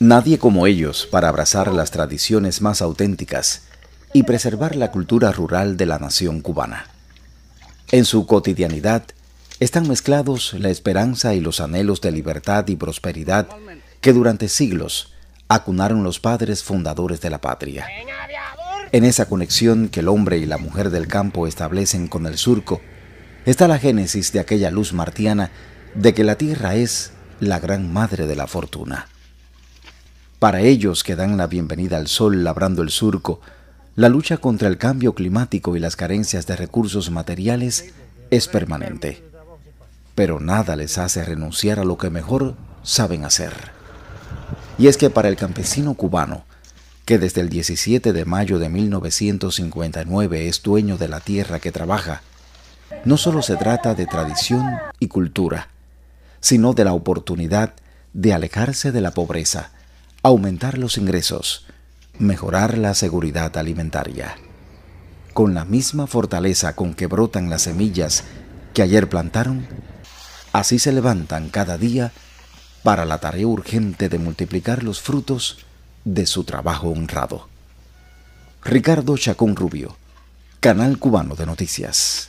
Nadie como ellos para abrazar las tradiciones más auténticas y preservar la cultura rural de la nación cubana. En su cotidianidad están mezclados la esperanza y los anhelos de libertad y prosperidad que durante siglos acunaron los padres fundadores de la patria. En esa conexión que el hombre y la mujer del campo establecen con el surco, está la génesis de aquella luz martiana de que la tierra es la gran madre de la fortuna. Para ellos que dan la bienvenida al sol labrando el surco, la lucha contra el cambio climático y las carencias de recursos materiales es permanente. Pero nada les hace renunciar a lo que mejor saben hacer. Y es que para el campesino cubano, que desde el 17 de mayo de 1959 es dueño de la tierra que trabaja, no solo se trata de tradición y cultura, sino de la oportunidad de alejarse de la pobreza, aumentar los ingresos, mejorar la seguridad alimentaria. Con la misma fortaleza con que brotan las semillas que ayer plantaron, así se levantan cada día para la tarea urgente de multiplicar los frutos de su trabajo honrado. Ricardo Chacón Rubio, Canal Cubano de Noticias.